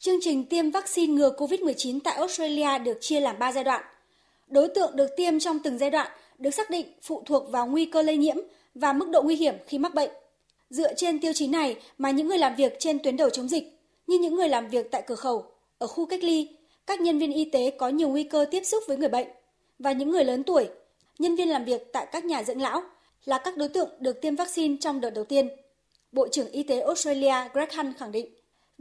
Chương trình tiêm vaccine ngừa COVID-19 tại Australia được chia làm 3 giai đoạn. Đối tượng được tiêm trong từng giai đoạn được xác định phụ thuộc vào nguy cơ lây nhiễm và mức độ nguy hiểm khi mắc bệnh. Dựa trên tiêu chí này mà những người làm việc trên tuyến đầu chống dịch, như những người làm việc tại cửa khẩu, ở khu cách ly, các nhân viên y tế có nhiều nguy cơ tiếp xúc với người bệnh và những người lớn tuổi, nhân viên làm việc tại các nhà dưỡng lão là các đối tượng được tiêm vaccine trong đợt đầu tiên. Bộ trưởng Y tế Australia Greg Hunt khẳng định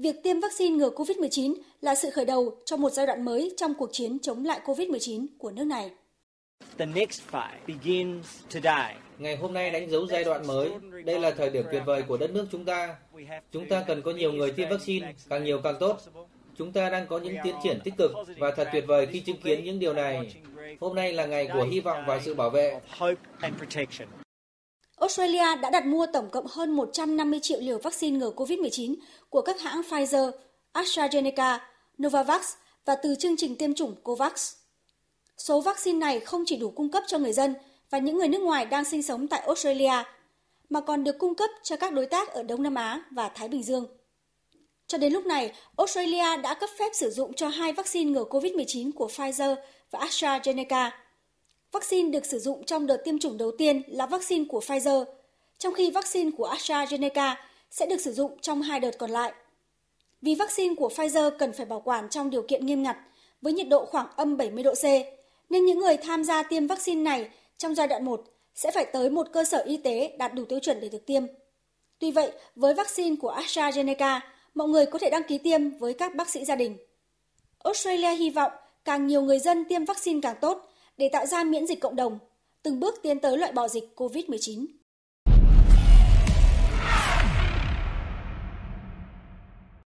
Việc tiêm vaccine ngừa COVID-19 là sự khởi đầu cho một giai đoạn mới trong cuộc chiến chống lại COVID-19 của nước này. The next fight begins today. Ngày hôm nay đánh dấu giai đoạn mới. Đây là thời điểm tuyệt vời của đất nước chúng ta. Chúng ta cần có nhiều người tiêm vaccine, càng nhiều càng tốt. Chúng ta đang có những tiến triển tích cực và thật tuyệt vời khi chứng kiến những điều này. Hôm nay là ngày của hy vọng và sự bảo vệ. Australia đã đặt mua tổng cộng hơn 150 triệu liều vaccine ngừa COVID-19 của các hãng Pfizer, AstraZeneca, Novavax và từ chương trình tiêm chủng COVAX. Số vaccine này không chỉ đủ cung cấp cho người dân và những người nước ngoài đang sinh sống tại Australia, mà còn được cung cấp cho các đối tác ở Đông Nam Á và Thái Bình Dương. Cho đến lúc này, Australia đã cấp phép sử dụng cho hai vaccine ngừa COVID-19 của Pfizer và AstraZeneca – vaccine được sử dụng trong đợt tiêm chủng đầu tiên là vaccine của Pfizer, trong khi vaccine của AstraZeneca sẽ được sử dụng trong hai đợt còn lại. Vì vaccine của Pfizer cần phải bảo quản trong điều kiện nghiêm ngặt với nhiệt độ khoảng âm 70 độ C, nên những người tham gia tiêm vaccine này trong giai đoạn 1 sẽ phải tới một cơ sở y tế đạt đủ tiêu chuẩn để được tiêm. Tuy vậy, với vaccine của AstraZeneca, mọi người có thể đăng ký tiêm với các bác sĩ gia đình. Australia hy vọng càng nhiều người dân tiêm vaccine càng tốt để tạo ra miễn dịch cộng đồng, từng bước tiến tới loại bỏ dịch COVID-19.